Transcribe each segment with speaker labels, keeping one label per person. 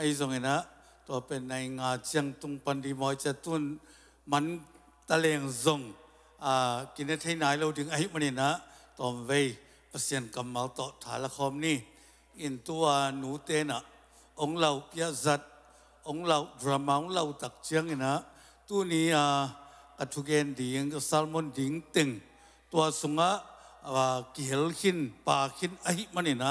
Speaker 1: ไอ้ตรงเนะตัวเป็นในงาเจียงตุงปันดีมอยจะตุน มันตะเลงทรงอ่ากินได้ที่ไหนเราถึงไอ้มันนี่นะตอมเวปเสียนกำมาต่อถาละครนี่ อินตัวหนูเตนะ องเราเปียจัดองเราดรามาองเราตักเจียงนะ ตัวนี้อ่ากระทุเกนดิ่งกซาลมอนดิ่งตึงตัวสุงะว่าเกลขินปาขินไอ้มันนี่นะ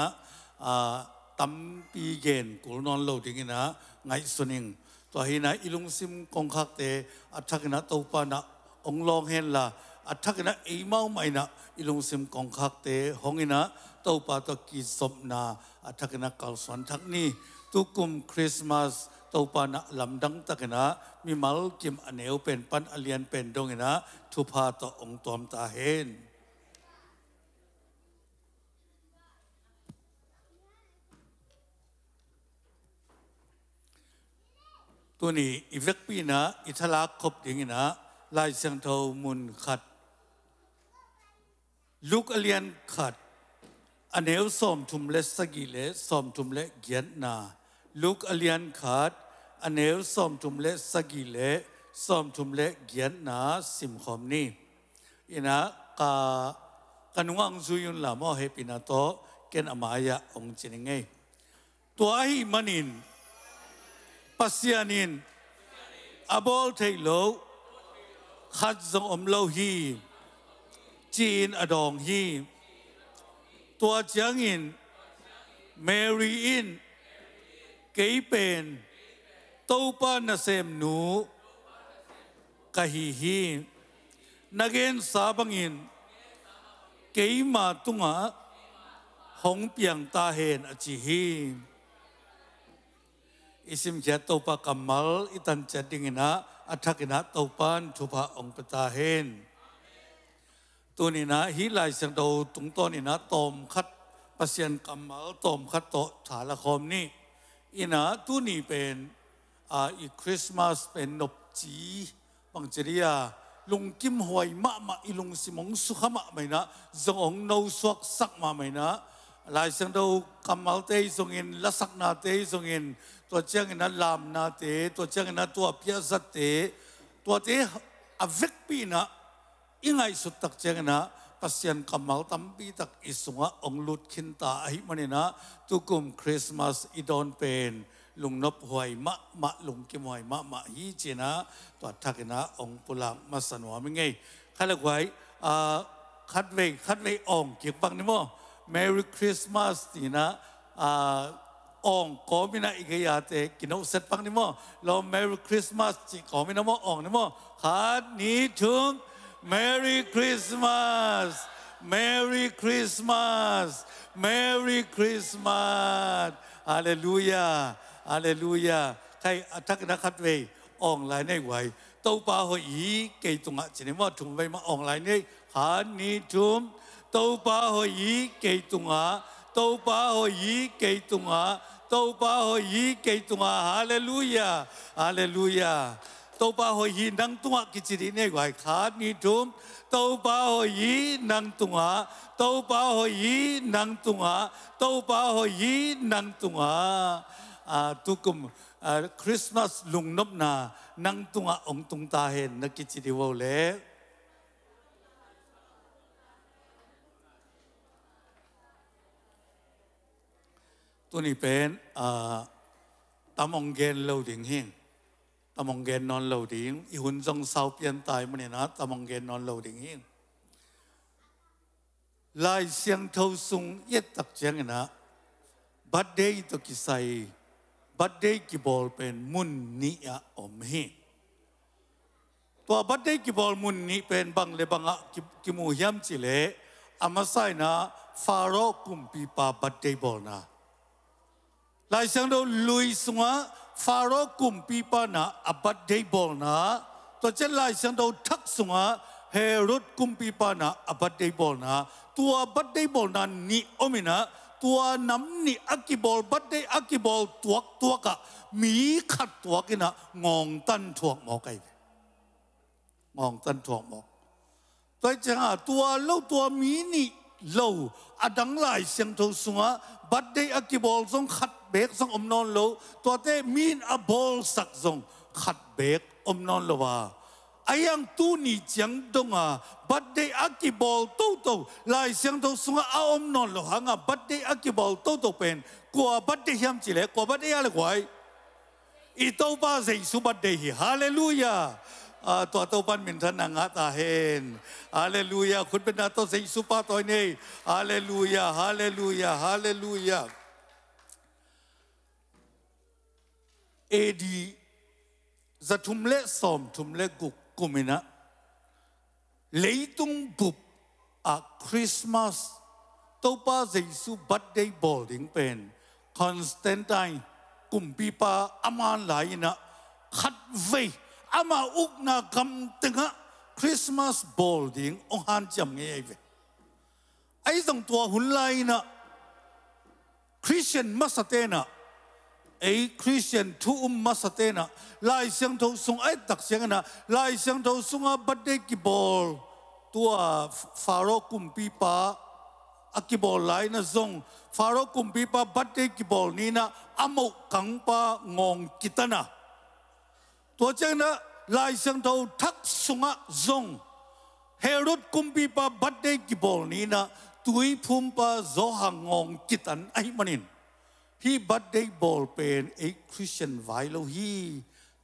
Speaker 1: อ่าตั้มปีเกนกูนอนหลับดิงินะไงสุนิงตัวหินะอิลุงซิมกงคักเตะอัทักนะตปานะองลองเฮนละอัทักนะอีเมาไม่นะอิลุงซิมกงคักเตะหงินะตปาตกีสมนาอัทักนะเกาลสันทักนี่ตุกุมคริสต์มาสตปานะลำดังตักนะมีมัลกิมอเนวเป็นปันอเลียนเป็นดงินะทุพาตัวองตอมตาเฮนตัวนี้อีเวกปีนะอิทลักคบถึงนะลายเสียงเทามุนขัดลูกเลียนขัดอเนวสอมทุมเลสกิเลสอมทุมเลเกียนนาลูกเลียนขัดอเนวสอมทุมเลสกิเลสอมทุมเลเกียนนาสิมคอมนี่นะกากันวังซุยุนลามอเฮปินาโตเกนอมายะองจินไงตัวไอ้มันิน pasianin abol thei lo khat zong om lo hi chin adong hi tua chiang in mary in kei pen topa na sem nu kahi hi nagen sabangin kei ma tunga hong piang ta hen achi hi อิสิมเจตปากรรมลอิตันเจดิงินะอัฐกินะตัวปันทุพะองปตาเฮนตัวนี้นะฮิลายเสียงโตตรงต้นนี่นะตอมคัดปัสียนกัรมลตอมคัดโตถาละคมนี่อินะตัวนี้เป็นอ่าอีคริสต์มาสเป็นนบจีบังเจริยาลุงกิมหวยมะมะอีลุงสิมงสุขมะไม่นะจงองนูสวกสักมาไม่นะลายเสียงเดอกรรมเตยส่งเงินลักษณะเตยส่งเงินตัวเชียงนั้นลามนาเตตัวเชียงนั้นตัวพิษสตเตตัวเตอวิกปีนะยังไงสุดตักเชียองนะพัศยันกมรมตั้มปีตักอิสุงะองลุดขินตาไอมันนะทุกุมคริสต์มาสอีดอนเป็นลุงนบหวยมะมะลุงกิมหวยมะมะฮีเจนะตัวทักนะองปุลามาสนวไม่ไงใครละหวยคัดเวคัดเวองเกี่ยวบังนี่มั่ง m ร r r y Christmas ดีนะอ่าองก็มินะอีกอยาเจกินอุเซตปังนี่มั้งเรา m e ร r y Christmas จีกมินะมั้งองนี่มั้งฮันนี่ถึงม e r r y ร h r i s t m a ม m e r r ร c h r i s t ส a s Merry Christmas h a l l e l u j ล h Hallelujah ใครอัตกนะครับเวองไลน์ในไหวเต้าป่าหอยเกยตรงอ่ะฉันนี่มั้งถุงไปมาองไลน์นี่ฮันนี่ถึง都把佢以記動下，都把佢以記動下，都把佢以記動下，哈利路亞，哈利路亞，都把佢以能動下，佢自己呢個係卡尼中，都把佢以能動下，都把佢以能動下，都把佢以能動下，啊，都咁。Christmas lung nop na nang tunga ong tung ta hen nakiti di wo le ตัวนี้เป็นตามองเกนเลวดิ่งเฮงตามองเกนนอนเลวดิ่งอีหุ่นจงเศร้าเปลี่ยนตายมันเนี่ยนะตามองเกนนอนเลวดิ่งเฮงลายเสียงเท่าสุงเย็ดตักเจียงนะบัดเดย์ตกิส่บัดเดย์กีบอลเป็นมุนนิยอมหฮงตัวบัดเดย์กีบอลมุนนิเป็นบังเลบังอะกิมูฮยมจิเลอามาไซนะฟาโรกุมปีปาบัดเดย์บอลนะ lai sang do lui sunga faro kum pipa na abat dei bol na to chen lai sang do thak sunga herod kum pipa na abat dei bol na tu abad dei bol na ni omina tua nam ni akibol bắt đây akibol tuộc tuộc cả mi khát tuộc cái nà ngon tân thuộc mỏ cây ngon tân thuộc Toi tôi a tu tua lâu tua mỹ ni lâu adang đắng lại xem sunga xóa bắt akibol song khát bek zong om non lo to te min a bol sak zong khat bek om non lo wa à. ayang tu ni chang donga à. but they aki bol to to lai siang to sunga a om non lo hanga but they aki bol to to pen ko but they hiam chile ko but they ale kwai i to ba zai su but they hallelujah à, bên ta sinh ตัวตัวปันมินทนังฮะตาเฮนฮาเลลูยาคุณเป็นนาโตเซสุปาตอยเน่ฮาเลลูยาฮาเลลูยาฮาเลลูยาเอดีจะทุมเล่สอมทุมเล็กุกกุมินะเลยตุงบุบอะคริสต์มาสตัวป้าเจสุบัดได้บอลดิงเป็นคอนสแตนไิน์กุมปีปาอามาไลายนะขัดเวอามาอุกนากำตึงะคริสต์มาสบอลดิงองฮันจำเงี้ยเวไอ้ตรงตัวหุ่นไลนะคริสเตียนมาสเตนะ ấy Christian thu um masatena lai sang thâu sung ai tak sang na lai sang thâu sung a birthday ki ball tua faro kumpi pa akibol lai na zong faro kumpi pa birthday ki ball ni na amo kang pa ngong kitana tua chang na lai sang thâu thak sunga zong Herod kumpi pa birthday ki ball ni na tui phum pa zo hang ngong kitan ai manin พี่บัดได้บอกเป็นเอกคริสเตียนไวโลฮี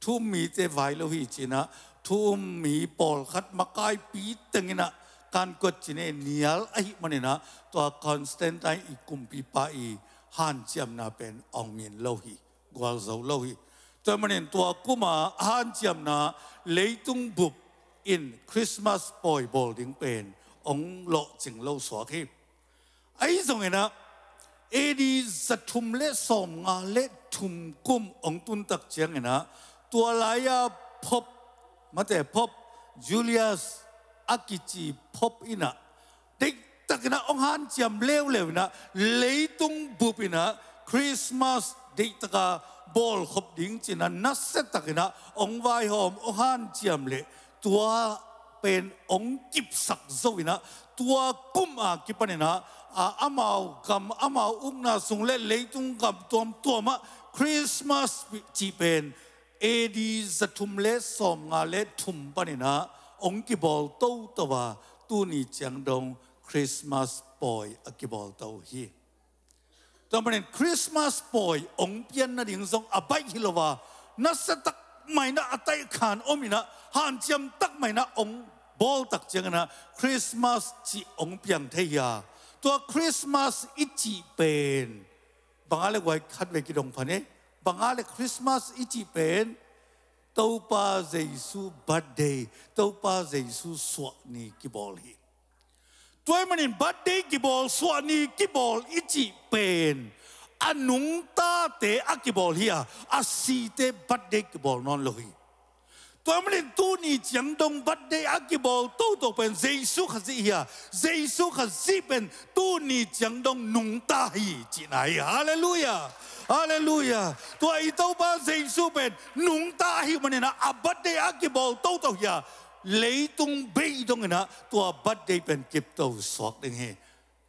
Speaker 1: ทุ่มมีเจไวโลฮีจีนะทุ่มมีบอลคัดมาไกลปีตึงนะการกดจีเนียลไอ้มันนะตัวคอนสแตนตินอีกุมปีไปฮันจมนาเป็นองมีนโลฮีกวาโลฮีแต่มันนตัวกุมาฮันจมนาเลยตุงบุกอินคริสต์มาสปอยบอลดิ้งเป็นองโลจิงโลสวาคีไอ้ตรงนี้นะเอดีสะทุมเลสสมงาเละทุมกุ้มองตุนตักเจียงนะ ตัวลายาพบมาแต่พบจูเลียสอากิจิพบอินะเด็กตักนะองฮันเจียมเลวเลวนะ เลยตุงบุปินะ คริสต์มาสเด็กตกาบอลขบดิ้งจินะนัสเซตักนะองวายหอมองฮันเจียมเลตัวเป็นองกิบสักโซวินะ ตัวกุ้มอากิปันนะ à amau kam amau ukna sung le leitung kam tom tom Christmas chi pen AD zathum le som nga le thum panina ong ki bol to tawa tu ni chang dong Christmas boy akibol à to hi tamarin Christmas boy ong pian na ding zong abai à hilowa na satak à mai na atai khan omina han chiam tak mai na ong bol tak chang na Christmas chi ong piang ya. ตัวคริสต์มาสอิจิเป็นบางอะไรไว้คัดไว้กี่ดงพันเอบางอะไรคริสต์มาสอิจิเป็นตัวปาเจสุบัดเดย์ตัวปาเจสุสวนีกิบอลหินตัวมันนี่บัดเดย์กิบอลสวนีกิบอลอิจิเป็นอันนุ่งตาเตะกิบอลเฮียอาศีเตบัดเดย์กิบอลนอนเลย tôi mình tu ni chẳng đông bắt đây ác kỳ bồ tu tổ bên dây su khả dị hìa dây su khả dị bên tu ni chẳng đông nung ta hì chị này hallelujah hallelujah tôi tâu ba dây su bên nung ta hì mà nè à bắt đây ác kỳ bồ tu tổ hìa lấy tung bê đông nè tôi bắt đây bên kịp tàu sọt đình hì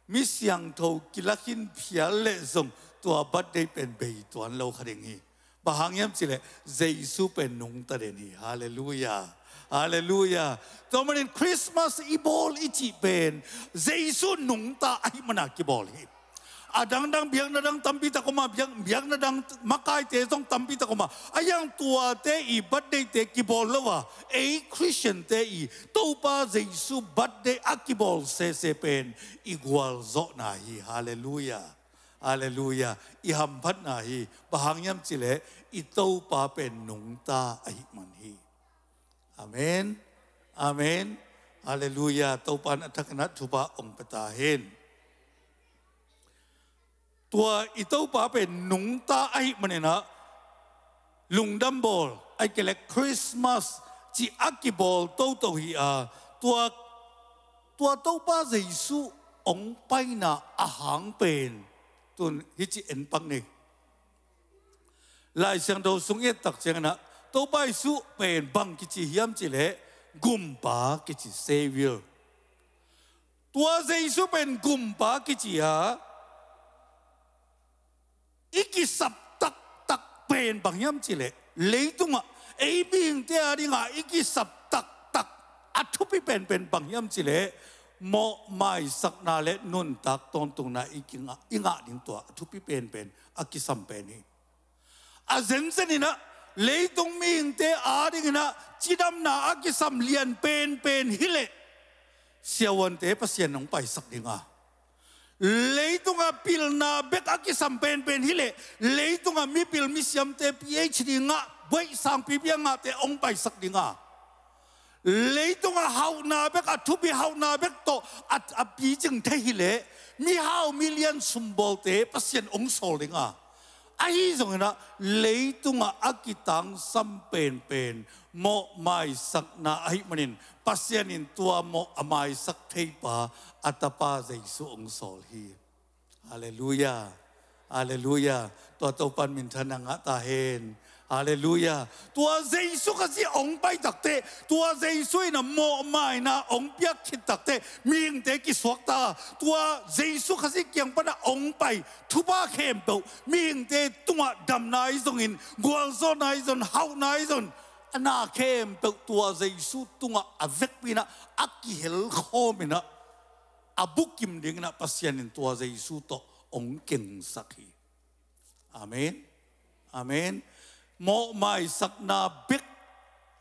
Speaker 1: mi siang thâu kila khin phia lệ dùng tôi bắt đây bên bê toàn lâu khả đình hì pahangiam chile zeisu pe nung tare ni hallelujah hallelujah to christmas ibol bol ichi pen zeisu nung ta ai mana ki bol adang dang biang nadang dang tampi ta koma biang biang dang makai te tong tampi ta koma ayang tua te i birthday te ki bol lawa a christian te i to pa zeisu birthday akibol se se pen igual zo na hi hallelujah hallelujah Iham hambat na hi chile ito papen nung ta ay manhi. Amen. Amen. Hallelujah. Tau pan atak na tupa ong patahin. Tua ito papen nung ta ay manina lungdambol ay kele Christmas ci akibol tau tau hi a tua tua tau pa Jesus ong paina ahang pen tun hici en pang ne lại sang đâu sung yên tắc chẳng na tàu bay su bền bằng cái chỉ hiểm chỉ lệ gum pa cái chỉ savior tua dây su bền gum pa cái chỉ ha iki sập tắc tắc bền bằng hiểm chỉ lệ lấy tung ạ ấy biên tia đi ngã iki sập tắc tắc ắt thu bị bền bền bằng hiểm chỉ lệ mo mai sak na le nun tak ton tung na ikinga inga ding to thu pi pen pen akisam pen ni a zen zen ina leitung mi ing te a ding ina chidam na aki sam lian pen pen hile siawan te pasien nong pai sak dinga leitunga pil na bet aki sam pen pen hile leitunga mi pil mi siam te phd nga boi sang pi pi nga te ong pai sak dinga leitunga hau na bek a thubi hau na bek to at a pi jing the hile mi hau million lian sumbol te pasien ong sol dinga ay isong na leito nga akitang sampenpen mo may sakna ay manin pasyanin tua mo amai saktay pa atapa tapa sa isuong solhi. Hallelujah. Hallelujah. Tuatupan minta na nga tahin. Alleluia. Tua dây su ka si ong bay tak te, tua dây su na mo mai na ong piak khit tak te, mieng te ki suak ta. Tua dây su ka si kiang pa na ong bay, thu ba khem tau, mieng te tunga dam na izong in, gual zo na izon, hau na izon. Ana khem tau tua dây su tunga avek à pina, aki hel khomina. Abukim à ding na pasyanin tua dây su to ong keng sakhi. Amen. Amen. หมอไม่สักนาบิก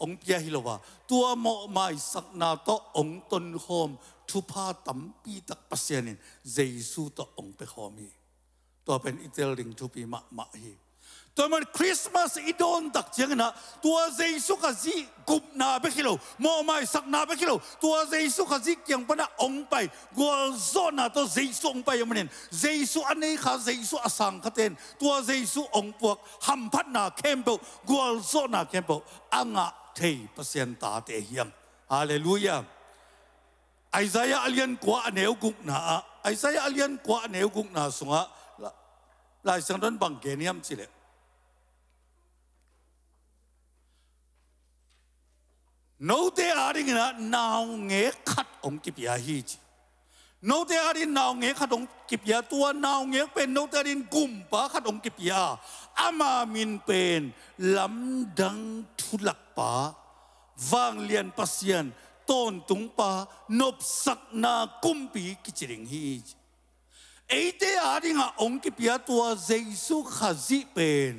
Speaker 1: องเปียฮิลวาตัวหมอไม่สักนาโตองตนโฮมทุพาตัมปีตักปัสเซนินเจสูตองเปขอมีตัวเป็นอิตาลิงทุปีมะมะฮี tôi mừng Christmas idon đặc chiang na tua Jesus ka zi gup na be kilo, mo mai sak na be kilo, tua Jesus ka zi kyang pa na ong pai gol zona to Jesus ong pai manin Jesus anei kha Jesus asang ka ten tua Jesus ông buộc hầm phát na kembo gol zona kembo anga thei pasien ta thế hiam hallelujah Isaiah alian kwa neu gup na Isaiah alian kwa neu gup na sunga lai sang don bang ke niam chile นูเตอารีนะนาวเงคัดองค์กิบยาฮีจีนูเตอารีนาวเงคัดองค์กิบยาตัวนาวเงเป็นนูเตอรินกุมปะคัดองค์กิบยาอามามินเป็นลำดังทุลักปะวางเลียนพัสยันต้นตุงปะนบสักนากุมปีกิจิริงฮีจเอเตอารีงาองค์กิบยาตัวเจสุขจิเป็น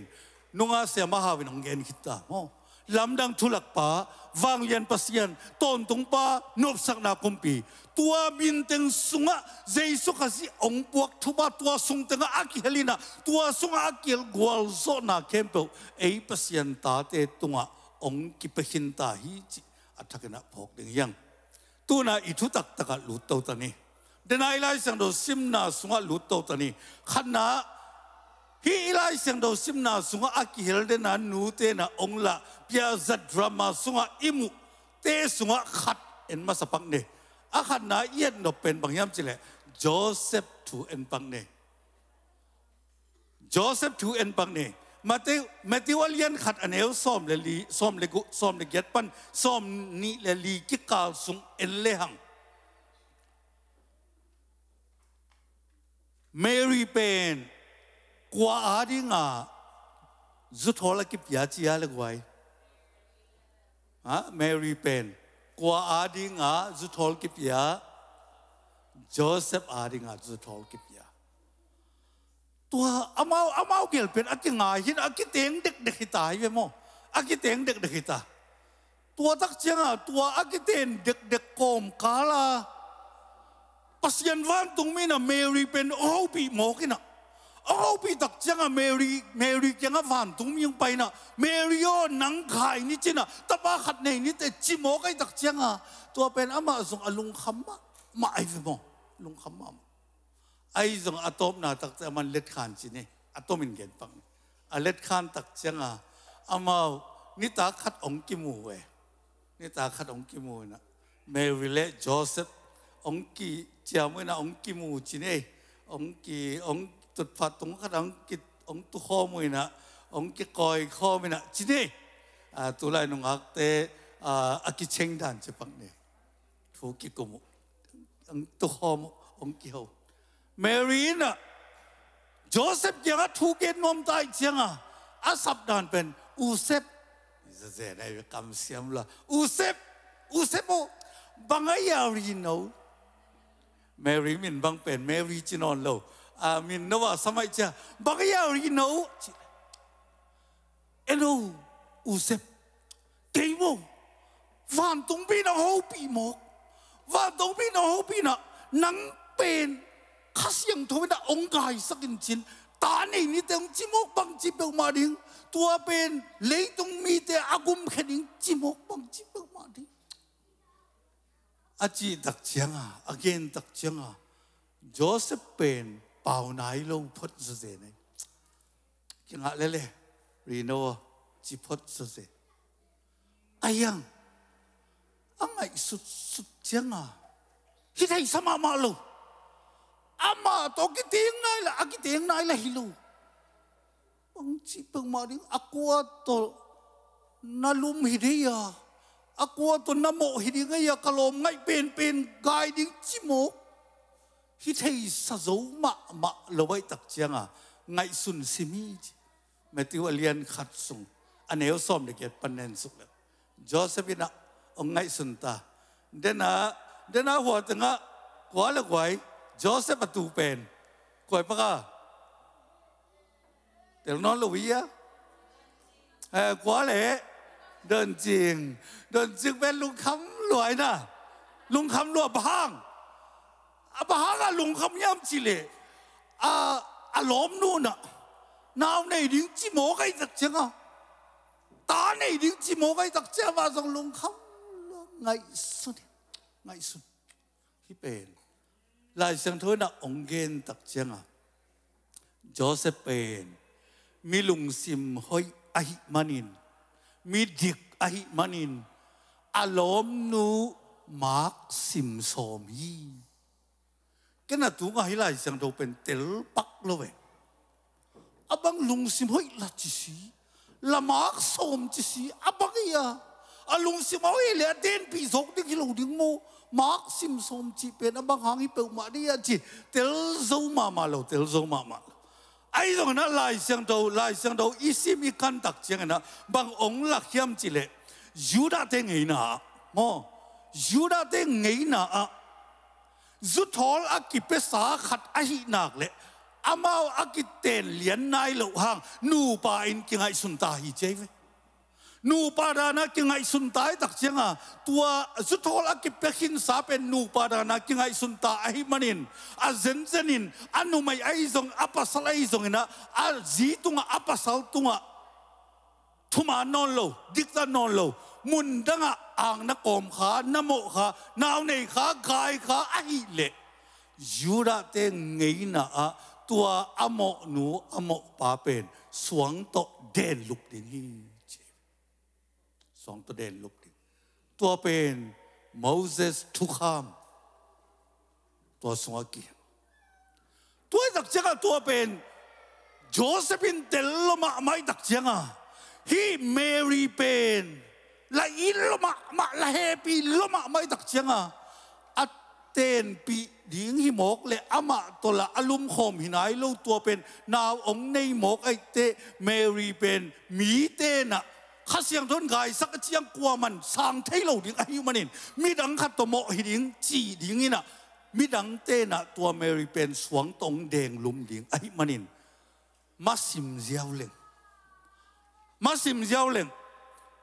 Speaker 1: นุงาเสมหาวินองเงนคิตาโมลำดังทุลักปะ wang pasien, ton tontung pa nop sak na kumpi tua binteng sunga jaisu kasi ong puak thuba tua sung tenga aki helina tua sunga akil gwal zona na kempo ei pasien ta te tunga ong kipehin ta hi chi athakena phok ding yang tuna ithu tak taka lut tau tani denai lai sang do simna sunga lu tau tani khana ฮีไล่เสียงดอสิมนาสุงอากิเฮลเดนานูเตนาองละพิอาจัดดรามาสุงอิมุเตสุงขัดเอ็นมาสปังเนอาขัดนาเยียนเป็นบางยามจิเลยโจเซฟทูเอ็นปังเนโจเซฟทูเอ็นปังเนมาเตมาติวัลยันขัดอันเอลซอมเลลีซอมเลกุซอมเลกยัดปันซอมนีเลลีกิกาสุงเอ็นเลหังเมรีเป็น qua á đi ngà rút hồ là kịp giá chi á là quay Mary Pen qua á đi ngà rút hồ là kịp giá Joseph á đi ngà rút hồ là kịp giá tua amau amau kiểu Penn ati ngà hin aki tiếng đực đực hita hi về mò aki tiếng đực đực hita tua tak chiang à tua aki tiếng đực đực còm cá Pasian van tung mi na Mary Pen, oh bi mò cái nào อาพี่ตักเจังอเมรีเมรีเจังอฟันตุ้มยังไปนะเมรีโอหนังขายนี่จีน่ะตบ้าขัดเนี่ยนี่แต่จิโมกไอตักเจังอตัวเป็นอามาส่งอลุงขมมามาไอ้ฟิมอลุงขมมาไอ้ส่งอะตอมนาตักแต่มันเล็ดขานจีนี่อะตอมินเกนฟังเล็ดขานตักเจังอะอามานี่ตาขัดองกิมูเอนี่ตาขัดองกิมูนะเมรีเลจอเซฟองกิจ้าเมื่อนาองกิมูจีนี่องกิองจุดผัดตรงกระดกิจองตุข้อมือนะองกิกอยข้อมือนะจีนี่ตัวไรนุ่งหักเตอากิเชงดันจะปังเนี่ยถูกกิกุมองตุข้อมองกิฮาวเมรีน่ะโจเซฟยังถูกเกณฑ์นมตายเจียงอ่ะอาสับดานเป็นอูเซฟจะเจอด้คำเสียมละอูเซฟอูเซฟโมบางไอยารีโนเมรีมินบางเป็นเมรีจีนอนรล à, mình nó vào sao mày chưa bác yêu đi nấu chị eno u sep cái mông van tung bi nó hô bi mò van tung bi nó hô bi nó nắng bền khát xiang thôi đã ông gai sắc in chín ta này ni tiếng chim mốc bằng chim bèo mà đi tua bên lấy tung mi te agum khen in chim mốc bằng chim bèo mà đi à chị đặc chiang à again đặc chiang à Joseph Ben bao nái lâu phất sự gì này chẳng hạn lẽ lẽ rino chỉ phất sự gì ai yang anh ấy sụt sụt chẳng à khi thấy sao mà mà lâu ama à to cái tiếng này là à cái tiếng này là hilu ông chỉ bằng mà đến aqua à to na lum hidia aqua to na mo hidia ngay kalom ngay pen pen gai đi chỉ một ที่เทซาโจมะมาะลวยตักเจียงอ่ะไงสุนซิมีจิเมติวเลียนขัดสุงอันเอวซอมเด็กเกปันเนนสุกเลยโจเซฟินะองไงสุนตาเดน่าเดน่าหัวตึงอ่ะกวาละกวยโจเซฟประตูเป็นกวยปะกะเดี๋ยวน้องลุยอ่ะเออกวาเลยเดินจริงเดินจริงเป็นลุงคำรวยนะลุงคำรวบห้าง abahaga lungkham yam chile à alom nu na nào này đứng chỉ mổ cái đặc chứ không ta này đứng chỉ mổ cái đặc chứ mà dòng lùng không ngày xuân ngày xuân khi bền lại sang thôi là ông ghen đặc chứ à Joseph bền mi lùng sim hoi ai manin mi dik ai manin alom nu mark sim som hi cái là tú ngay là rằng đầu bên tel bắc lo về abang à, lung sim hoi là chỉ si là mark som chỉ si abang ya à lung sim hoi là đến bị dọc đi cái lầu đi mô mark sim som chỉ bên abang hàng hi bầu mà đi ya à, chỉ tel zô mà mà lo tel zô mà mà ai rồi nó lại sang đầu lại sang đầu isim ikan đặc chiang na bằng ông lạc hiam chỉ lệ Judah tên nghĩ na, mo Judah tên nghĩ na zu thol a ki pesa khat a hi nak le amao a lian nai lo hang nu pa in ki ngai sun ta hi chei ve nu pa da na ki ngai sun tai tak chenga tua zu thol a ki pe khin sa pen nu pa da na ki ngai sun ta a hi manin a zen zenin anu mai ai zong apasal ai zong na a zi tunga apasal tunga thuma non lo dikta non lo มุนดังอ่างนักอมขานโมขานาวในขากายขาไอเละยูระเตงไงนะตัวอโมหนูอโมปาเป็นสวงโตเดนลุกดินี่สวงโตเดนลุกดิตัวเป็นโมเสสทุกขามตัวสวงกีตัวดักเจ้าตัวเป็นโจเซฟินเตลลมาไม่ดักเจ้าฮีเมรีเป็นลาอิลมามาลาเฮปีลมาไม่ตักเชียงอ่ะอัตเตนปีดิ้งหิมกเลยอามาตัวละอารมณ์ขมหินายลูกตัวเป็น นาวองในหมกไอเตเมรีเป็นมีเตนอ่ะข้าเสียงทนไกาสักเชียงกลัวมันสร้างเทยโลดิ้งอายุมันเองมีดังขัดตัวหมกหินจีดิ้งนี่น่ะมีดังเตนอ่ะตัวเมรีเป็นสวงตรงแดงลุมดิ้งอายุมันเองมาสิมเจ้าเล่งมาสิมเจ้าเล่ง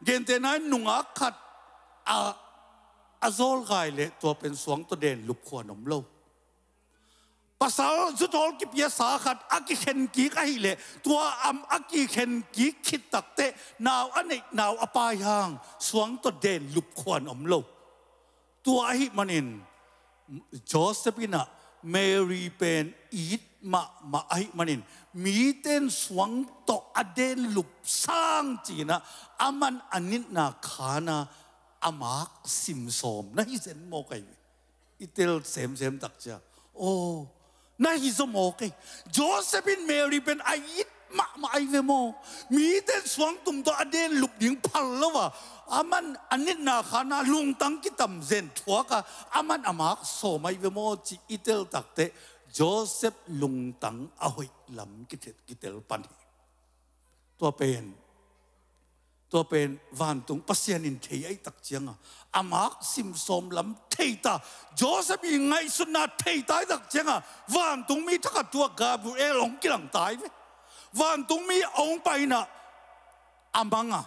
Speaker 1: เกนเตนายหนุงอักขัดอาอาโซลไกเลตัวเป็นสวงตัวเด่นลุกขวานมโลภาษาจุดอลกิพยาสาขัดอักิเคนกิกไอเลตัวอัมอักิเคนกิคิดตักเตนาวอันนี้นาวอปายางสวงตัวเด่นลุกขวานอมโลตัวไอมันินจอสเปปินะเมรีเป็นอีดมามาไอมันินมีเต้นสวงตกอเดนลุบสร้างจีนะอามันอันนี้นาขานะอามากสิมสมนะฮิเซนโมกัยอิเตลเซมเซมตักจ้าโอ้นะฮิโซโมกัยโจเซฟินเมรีเป็นอายิตมามาไอเวโมมีแต่สวงตุ่มตอกอเดนลุกดิ่งพัลล้วะอามันอันนี้นาขานะลุงตังกิตัมเซนทัวกะอามันอามากโซไมเวโมจีอิเตลตักเต Joseph lung tang a à hoi lam ki thet ki tel pan hi pen to pen van tung pasian in thei ai tak chiang amak à. à sim som lam thei ta Joseph i ngai sun na thei ta tak chiang van tung mi thaka tua Gabriel ong kilang tai ve van tung mi ong pai na amanga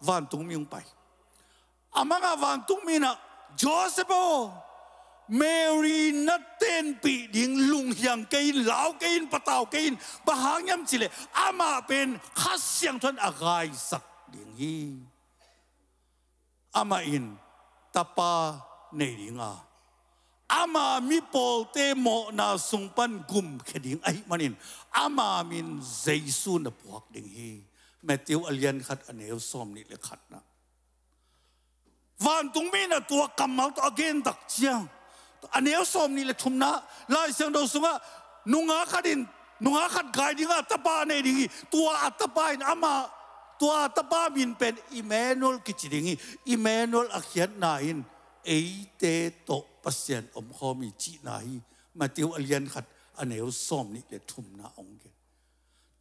Speaker 1: van tung mi ong pai amanga van tung mi na Joseph Mary na ten pi ding lung hiang kain lao kain pataw kain bahang yam chile ama pen khas siang thon agai à sak ding hi ama in tapa nei ding à. a ama mi pol te mo na sung pan gum kheding ai manin ama min jesu na puak ding hi Matthew alian khat aneu à som ni le khat na van tung mi na tua kamal to again dak chiang อันเนี้วสมนี่แหละชุมนะลายเสียงดงสุงะนุงาขัดินนุงาขัดกายดีงาตะปาในดีตัวอัตปาอินอามาตัวตะปามินเป็นอิเมนุลกิจดิงีอิเมนุลอักเขีนนายินเอเตโตปเสียนอมคอมีจีนายมาติวอเลียนขัดอันเนี้วสมนี่แหละชุมนะองเก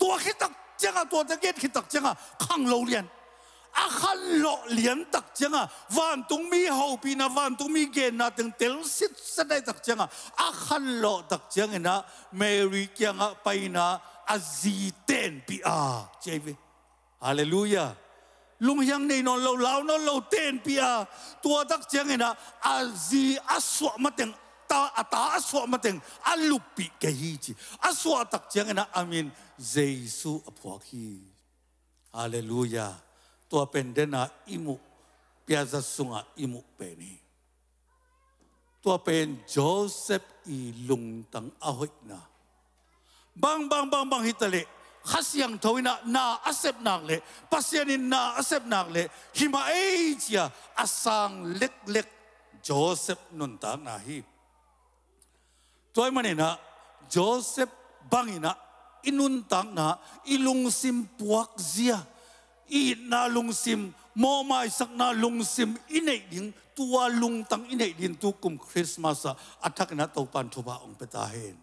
Speaker 1: ตัวคิดตักเจ้าตัวตะเกียดคิดตักเจ้าข้างโรเรียน a khan lo lian tak à? Vạn tung mi hầu pi na van tung mi gen na teng tel sit sa dai tak changa a khan lo tak changa na mary kyanga paina a zi ten pi a cheve hallelujah lung hiang nei non lâu lâu non lâu ten pi a tua tak changa na a zi a so mateng ta ata aswa mateng alupi ke hi chi aswa tak changa na amin Jesus apwa hallelujah tua pendena imu piazza sunga imu peni. Tua pen Joseph i lung tang ahoik na. Bang bang bang bang hitale khasiang thoina na asep nak le pasianin na asep nak le hima ejia asang lek lek Joseph nun ta na hi. Tuay manina Joseph bangina inuntang na ilung simpuak zia. i na lung sim mo mai sak na lung sim inei ding tua lung tang inei din tu kum christmas athak na to pan thu ba ong pe ta hen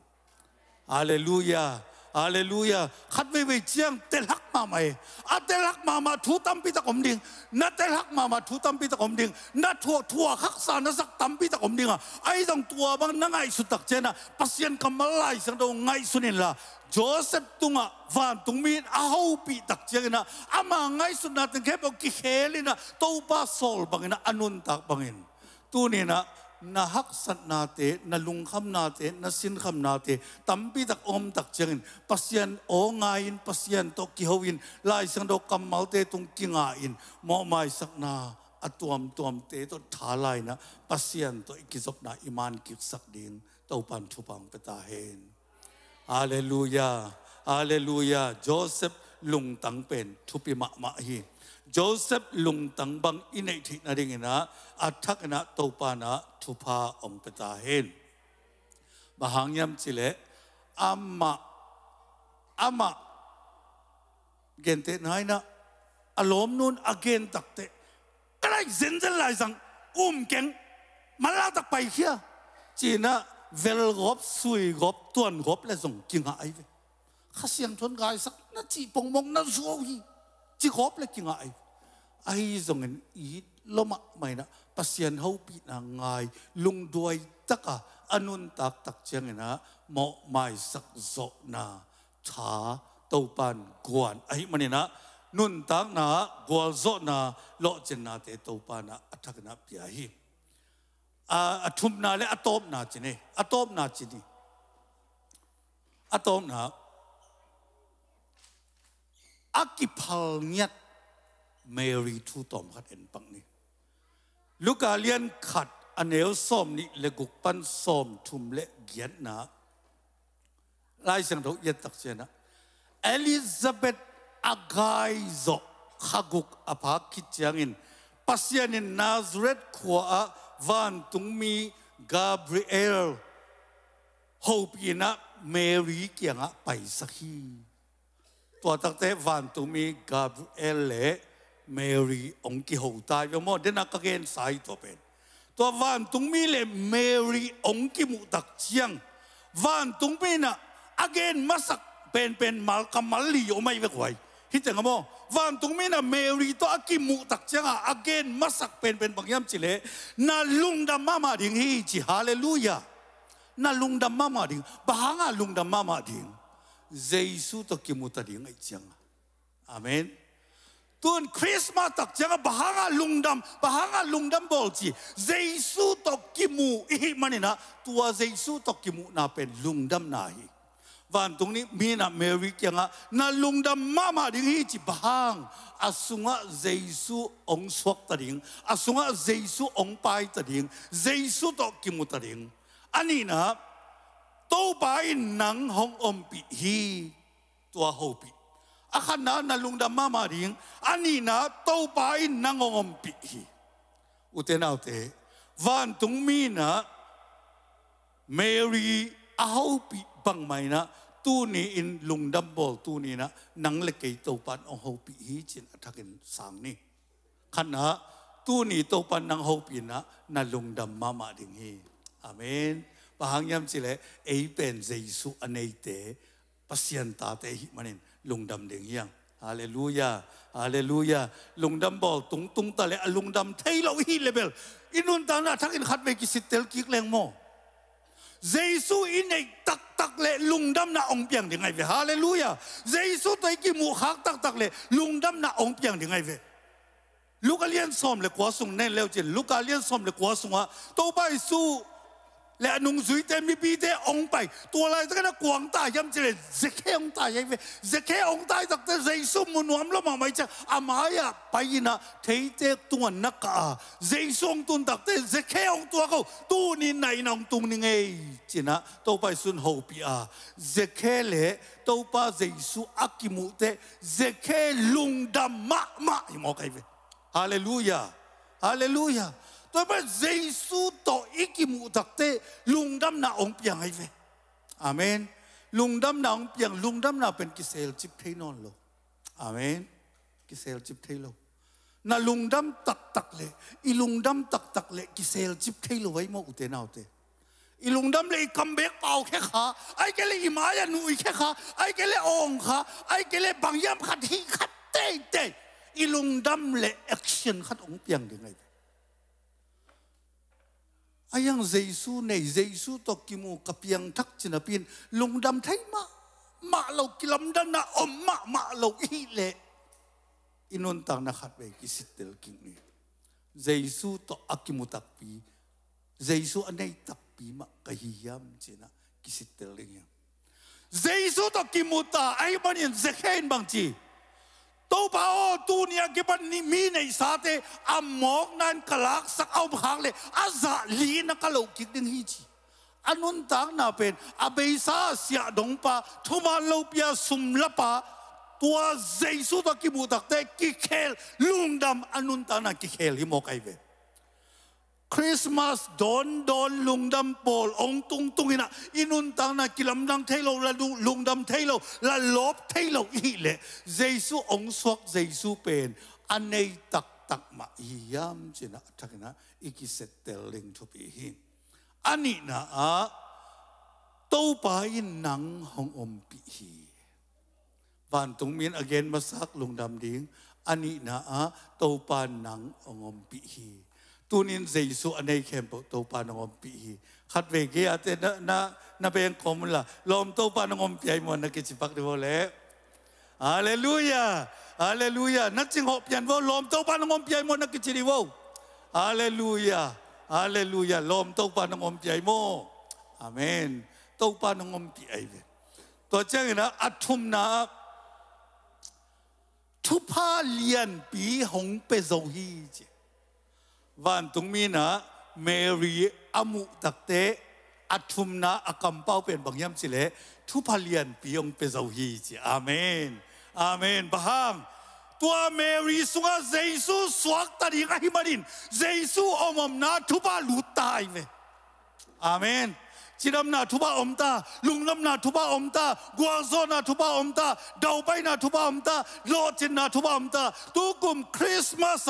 Speaker 1: hallelujah hallelujah khat ve ve chiang tel hak ma mai a tel hak ma ma thu tam pi ta kom ding na tel hak ma ma thu tam pi ta kom ding na thu thu khak sa na sak tam pi ta kom ding ai dong tua bang na ngai su tak chena pasien kamalai sang do ngai sunin la Joseph tunga van tungmin ahau pi tak na ama ngai sun natin kepo ki helina to ba sol bangina anun tak bangin tunina na haksat nate na lungkham nate na sinkham nate tampi tak om tak chengin pasyan o ngain pasyan to kihawin lai sang do kamal te tung kingain mo mai sak na atuam tuam te to thalai na pasyan to ikisop na iman kik sak ding to pan thupang peta hen อาเลลูยาอาเลลูยาโจเซฟลุงตังเป็นทุปิมะมาฮีโจเซฟลุงตังบังอินเอทินาริงนะอัทักนะโตปานะทุพาอมปตาเฮนมหังยมจิเลอามมะอามะเกนเตนายนะอารมณ์นุนอเกนตักเตะใกล้เซนเซนลาสังอุ้มเก่งมาลาตักไปเฮียจีนะ vel gop sui gop tuan gop le zong kinga ai ve kha siang thon gai sak na chi pong mong na zo hi chi gop le kinga ai ai zong en i loma mai na pasian ho pi na ngai lung duai taka anun tak tak chang na mo mai sak zo na tha tâu pan guan ai mani na nun tak na gwal zo na lo chen na te tâu pan na athak na pia hi อะทุมนาและอะโตมนาจีนีอะโตมนาจีนีอะโตมนาอักิพัลเนียเมรีทูตอมขัดเอ็นปังนี่ลูกาเลียนขัดอเนลส้มนี่เลกุกปันส้มทุมเละเกียนนาลายเสียงทุกเย็ดตักเจนะเอลิซาเบตอากายโซฮักุกอภากิจยังอินปัสยานินนาซเรตขัวอวันตุงมีกาเบรียลฮปีนะเมรีเกียงะไปสักทีตัวตักเตวันตุงมีกาเบรียลเลเมรีองกิหูตายมอเดนักเกณฑ์สายตัวเป็นตัววันตุงมีเลเมรีองกิมุตักเชียงวันตุงมีนะอเกนมาสักเป็นเป็นมัลกามัลลีโอไม่เวกไว hi chang mo van tung mi na mary to aki mu tak changa again masak pen pen bangyam chile na lungda mama ding hi chi hallelujah na lungda mama ding bahanga lungda mama ding Jesus to ki mu ta ding ai changa amen tuần Christmas tắc chẳng bà hanga lungdam bà hanga lungdam bol chi Jesus to tộc kimu hi manina tua Giêsu tộc kimu na pen lungdam na hi van tung ni mi na mary kyanga na lungdam mama ding hi chi bahang asunga jesu ong swak ta ding asunga jesu ong pai ta ding jesu to kimu ta ding ani na to bai nang hong om pi hi tua ho pi akhan na na lungdam mama ding ani na to bai nang hong om pi hi u uten autte van tung mi na mary ahau pi bang mai na tu ni in lungdam bol tu ni na nang le kei to pan ong ho pi hi chin athakin sang ni khan ha tu ni to pan nang ho pi na na lungdam ma ma ding hi amen bahang yam chile ei pen jesu anei te pasian ta te hi manin lungdam ding hiang, Hallelujah. Hallelujah. Lungdam bol tung tung ta le à, lungdam thei lo hi level. Inun ta na thakin in khat ve ki sitel ki leng mo. Giêsu in này tắc tắc lệ lùng đâm na ông piang thì ngay về Hallelujah. Giêsu tới kỳ mu khác tắc tắc lệ lùng đâm na ông piang thì ngay về. Luca liên xóm lệ quá sung nên leo trên Luca liên xóm lệ quá sung á. Tâu bài su lẽ nung dưới tên mi bi thế ông bảy tua lại cái nó quăng ta yếm chỉ là dịch khi ông ta yếm về dịch khi ông ta đặc thế dây số muốn nuông lắm mà mấy chắc à mà ya à, bây na thấy thế tua nắc cả à. dây số ông tuân đặc thế dịch khi ông tua câu tu ni này nong tung ni nghe chỉ na tàu bay xuân hậu bị à dịch khi lẽ tàu ba dây số akimu thế dịch khi lung đam mạ mạ thì mò cái về Hallelujah Hallelujah ตัวเป็นเยซูต่ออีกิมุตักเตลุงดำนาองเปียงไอเวอาเมนลุงดำนาองเปียงลุงดำนาเป็นกิเซลจิบเทนอนโลอาเมน กิเซลจิบเทโลนาลุงดำตักตักเลยอีลุงดำตักตักเลยกิเซลจิบเทโลไว้มาอุเตนาอุเตอีลุงดำเลยคัมเบกเป่าแค่ขาไอเกลีอิมายานุยแค่ขาไอเแกีลยองขาไอเแกีลยบางยามขัดที่ขัดเตะเตะอีลุงดำเลยแอคชั่นขัดองเปียงยังไง ayang Jesus này Jesus to kimu kapiang thắc china pin lung đam thấy mà mà lâu kilam đan na om mà mà lâu hi lệ inon tang na khát về cái sitel tel kinh này Giêsu to akimu tak pi Giêsu anay tak pi mà kahiyam china cái sitel tel ling Giêsu to kimuta ta ai ban in zekhain bang chi 都把我度你给把你米内啥的阿莫南克拉萨奥行嘞，阿扎里那个老吉丁希吉，阿侬当那边阿贝萨西阿东巴，他妈老比阿松拉巴，多耶稣的基布特的基克隆达阿侬当那基克里莫开呗。Christmas don don lungdam bol ong tung tung ina inuntang na kilamdang thelo la lungdam thelo la lop thelo i le Jesu ong sok Jesu pen anei tak tak ma yam china thakina iki telling to be him ani na a to pa in nang hong om pi hi van tung min again masak lungdam ding ani na a to pa nang ong om pi hi ตุนินเจสุอันในเข็มตัวปานงอมปีขัดเวกีอาเตนะนะนะเป็นคมละลมตัวปานงอมปีไอมันนักจิปักดีวเล่ฮเลลูยาฮเลลูยานัดจิงหอบยันว่าลมตัวปานงอมปีไอมันนักจิดีวอฮาเลลูยาฮเลลูยาลมตัวปานงอมปีไอโมอาเมนตัวปานงอมปีไอเวตัวเจ้าเนะอัตุมนาทุพาเลียนปีหงเปโซฮีเจ và tung mi na Mary amu takte athum na akam pau pen bangyam chile thu phalian piong pe dầu hi chi amen amen hàng, tua Mary sunga Jesus swak tari ngai marin Jesus omom na thu ba lu tai me amen จิรำนาทุบาอมตาลุงลำนาทุบาอมตากวางโซนาทุบาอมตาเดาไปนาทุบาอมตาโลจินนาทุบาอมตาตุกุมคริสต์มาส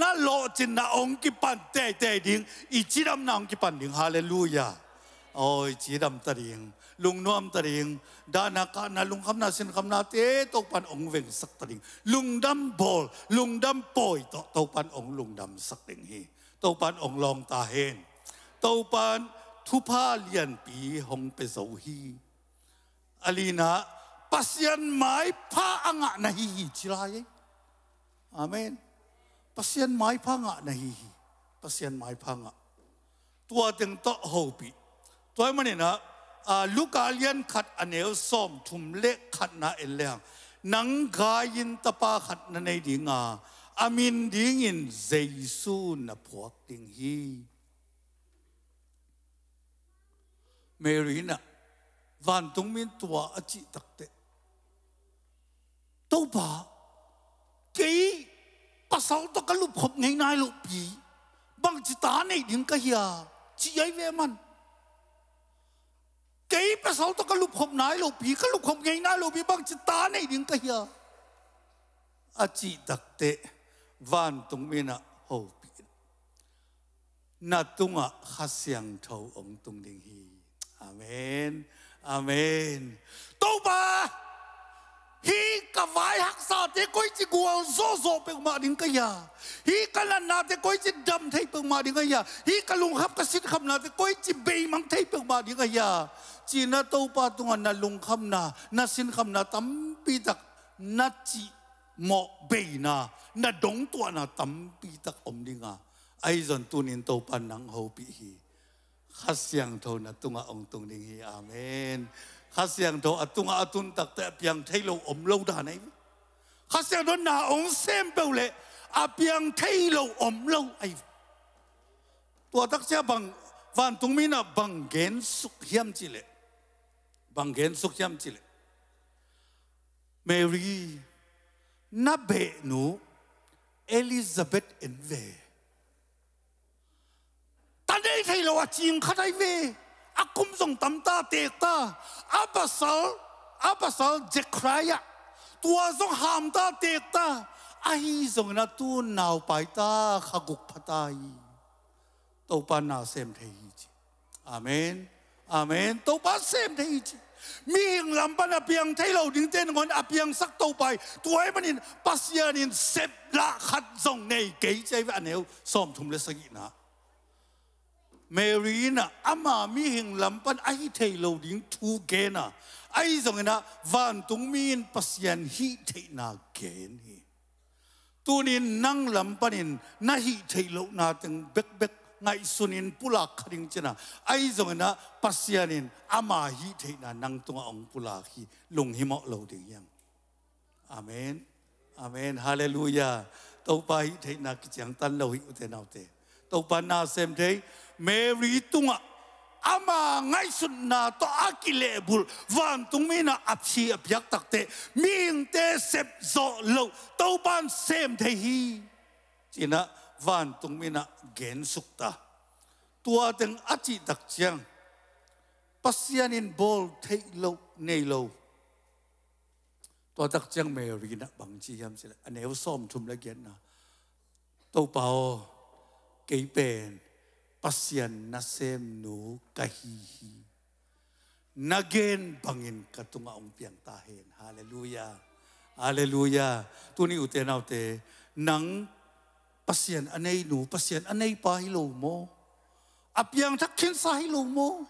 Speaker 1: นาโลจินนาองค์กิปันเตเตดิง อีจิรำนาองค์กิปันดิงฮาเลลูยาโอ้ยจิรำตะดิงลุงน้อมตะดิงดานาคานาลุงคำนาสินคำนาเตตกปันองค์เวงสักตะดิงลุงดัมบอลลุงดัำปอยตกปันองค์ลุงดัมสักดิงฮีตกปันองค์ลองตาเฮนตกปัน thu pha liền bị hồng bê dầu hi alina pasian mai pha anga na hi hi chilai amen pasian mai pha anga na hi hi pasian mai pha anga tua teng to ho bi toy mani na luka lian khat anel som thum le khat na eleng nang ga yin tapa khat na nei dinga amin ding in jesu na phuak ding hi Mary na van tung min tua a chi tak te to ba ke pasal to ka lup khop ngai nai lup pi bang chi ta nei ding ka hia chi ai ve man ke pasal to ka lup khop nai lup pi ka lup khop ngai nai lup pi bang chi ta nei ding ka hia a chi tak te van tung min na ho pi na tunga khasiang thau ong tung ding hi Amen. Amen. Tô ba. Hi ka vai hak sa te koi chi gua zo zo pe ma ding ka ya. Hi ka lan na te koi chi dam thai pe ma ding ka ya. Hi ka lung hap ka sit kham na te koi chi be mang thai pe ma ding ka ya. Chi na tô pa à. tu na lung kham na na sin kham na tam pi tak na chi mo be na na dong tua na tam pi tak om ding a. Ai zon tu nin tô ba nang ho pi hi khát siang thô na tunga ông tung đình hi amen khát siang thô atunga atun tak te piang thay lâu om lâu đà này khát siang thô na ông xem bầu lệ a piang thay lâu om lâu ai tua tắc xe bang, van tung mi na bang gen suk hiam chi lệ bằng gen suk hiam chi lệ Mary na bệ nu Elizabeth en về thay lo chim khát ai về à cũng dùng tâm ta tiệt ta à bà sáu à bà sáu giật khai à tua dùng hàm ta tiệt ta ai dùng na tu nào bài ta khắc gục phát tai tàu pa na xem thấy chứ amen amen tàu pa xem thấy chứ mi hình làm ban apiang thấy lâu đứng tên ngon apiang sắc tàu bài tuổi mà nhìn pasia nhìn xếp lạ khát dòng này kế chơi với anh em xóm thùng lên sắc na Mary na ama mi hing lampan ai thei lo ding thu ge na ai zong na van tung mi in pasian hi thei na ge ni tu ni nang lampan in na hi thei lo na teng bek bek ngai sunin pula khading chena ai zong na pasian in ama hi thei na nang tung ong pula hi lung hi mo lo ding yang amen amen hallelujah tau pa hi thei na ki chang tan lo hi u te nau te tau pa na sem thei Mary tunga ama ngay sun na to akile bul van tung mi na apsi apyak takte min te sep zo lo to ban sem the hi china van tung mi na gen sukta tua teng achi dak chiang pasian in bol thei lo nei lo to dak chiang me ri na bang chi yam sila aneu som thum la gen na to pao kei pen pasyan nasem nu no kahihi. Nagin bangin katunga ang piang tahin. Hallelujah. Hallelujah. Tuni utenaw te, nang pasyan anay nu pasyan anay pa hilaw mo. Apyang takin sa hilaw mo.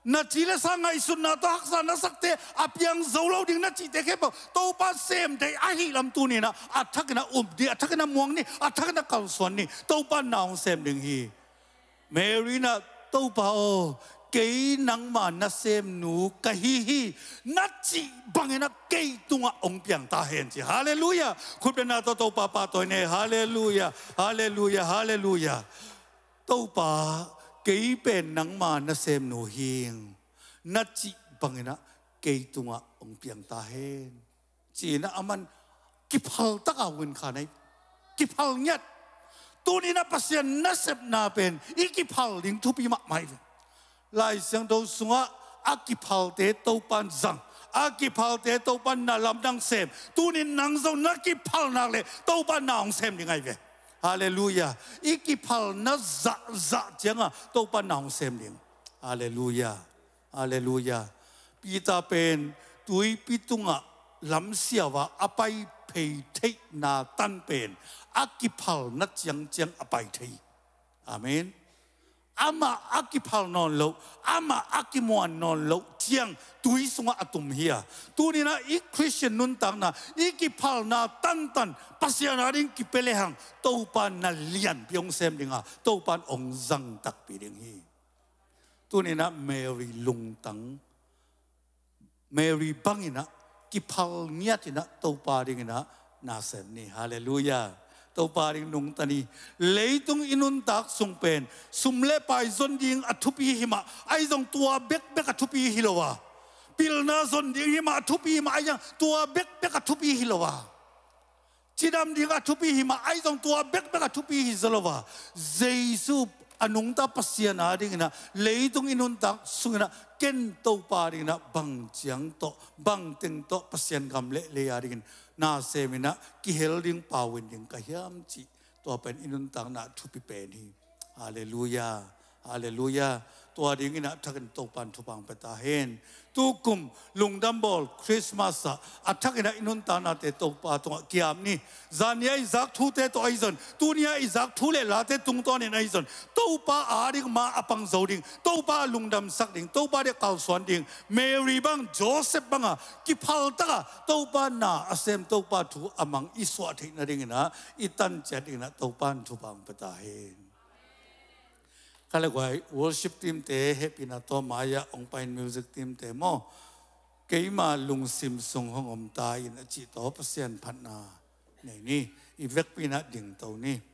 Speaker 1: Na chile sa ngay sun na to haksa na sakte apyang zawlaw ding na chite kepo to pa sem day ahilam lam na atak na um di atak na muang ni atak na kalswan ni to pa naong sem ding hi. Marina tâu bao cái năng mà nó xem nu cái hi hi nó chỉ bằng nó cái tung à ông piang ta hẹn chứ Hallelujah khúc bên nào tâu pa pa tôi này Hallelujah Hallelujah Hallelujah tâu bao cái bên năng mà nó xem nu hiền nó chỉ bằng nó cái tung à ông piang ta hẹn chỉ nó aman kịp hal tắc à win khả này kịp hal nhất Tuni na pasien nasep na pen ikipal ding tupi mak mai. Lai siang do sunga akipal te tau pan zang. Akipal te tau pan na lam dang sem. Tuni nang zau nakipal na le tau pan na ong sem ni ngai ve. Hallelujah. Ikipal na za za tianga tau pan na ong sem ding. Hallelujah. Hallelujah. Pita pen tui pitunga lam siawa apai phê thích na tan bền akipal nát chẳng chẳng apai thi amen ama akipal non lo ama akimon non lo chiang tui sunga atum hia tu ni na i christian nun tang na i ki phal na tan tan pasian arin ki pele hang to pan na lian pyong sem a to pan ong zang tak pi ding hi tu ni na mary lung tang mary bangina กิพัลเงียตินะตปาริงนะนาเสนนี่ฮาเลลูยาตปาริงนุงตานีเลยตุงอินุนตักสุงเป็นสุมเลปายซนดิงอทุปีหิมะไอจงตัวเบกเบกอทุปีฮิโลวาปิลนาซนดิงหิมะอทุปีมาไอยังตัวเบกเบกอทุปีฮิโลวาจิดามดิงอทุปีหิมะไอจงตัวเบกเบกอทุปีฮิโลวาเจสุ anung ta pasian na leitung inun ta sung na ken to pa ding na bang chiang to bang gam le le a ding na se mi na ki hel chi to pen inun na thu pi pe ni hallelujah hallelujah tua ding ina thakin to pan thu pang peta hen tu kum lungdam bol christmas a thakina inun ta na te to pa to kiam ni zania izak thu te to aizon tu nia izak thu le la te tung to ni na izon to pa ma apang zo ding to pa lungdam sak ding to pa de kal swan ding mary bang joseph banga ki phal ta to na asem to pa thu amang iswa thein na ding na itan chat ding na to pan thu pang peta kalagwai worship team te happy na to maya ong pain music team te mo keima sim sung hong om ta in chi to pasien phat na nei ni i vek pina ding to ni